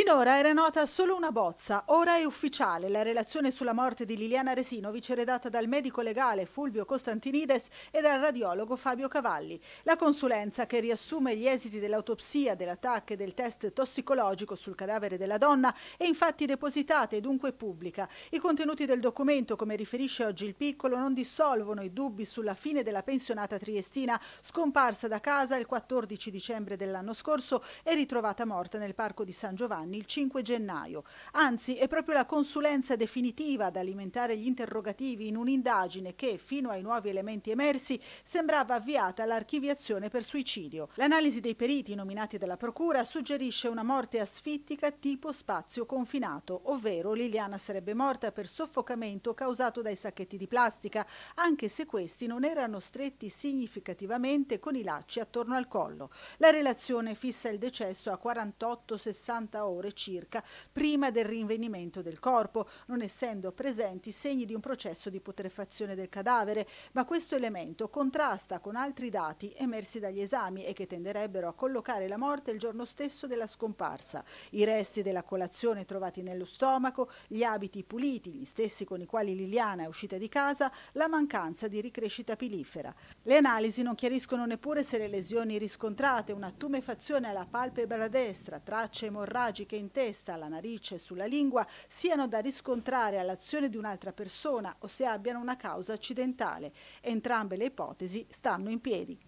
Finora era nota solo una bozza, ora è ufficiale la relazione sulla morte di Liliana Resinovic redatta dal medico legale Fulvio Costantinides e dal radiologo Fabio Cavalli. La consulenza che riassume gli esiti dell'autopsia, dell'attacco e del test tossicologico sul cadavere della donna è infatti depositata e dunque pubblica. I contenuti del documento, come riferisce oggi il piccolo, non dissolvono i dubbi sulla fine della pensionata triestina scomparsa da casa il 14 dicembre dell'anno scorso e ritrovata morta nel parco di San Giovanni anni, il 5 gennaio. Anzi, è proprio la consulenza definitiva ad alimentare gli interrogativi in un'indagine che, fino ai nuovi elementi emersi, sembrava avviata all'archiviazione per suicidio. L'analisi dei periti nominati dalla Procura suggerisce una morte asfittica tipo spazio confinato, ovvero Liliana sarebbe morta per soffocamento causato dai sacchetti di plastica, anche se questi non erano stretti significativamente con i lacci attorno al collo. La relazione fissa il decesso a 48-60 ore ore circa prima del rinvenimento del corpo, non essendo presenti segni di un processo di putrefazione del cadavere, ma questo elemento contrasta con altri dati emersi dagli esami e che tenderebbero a collocare la morte il giorno stesso della scomparsa. I resti della colazione trovati nello stomaco, gli abiti puliti, gli stessi con i quali Liliana è uscita di casa, la mancanza di ricrescita pilifera. Le analisi non chiariscono neppure se le lesioni riscontrate, una tumefazione alla palpebra destra, tracce emorragiche, tragiche in testa, alla narice e sulla lingua siano da riscontrare all'azione di un'altra persona o se abbiano una causa accidentale. Entrambe le ipotesi stanno in piedi.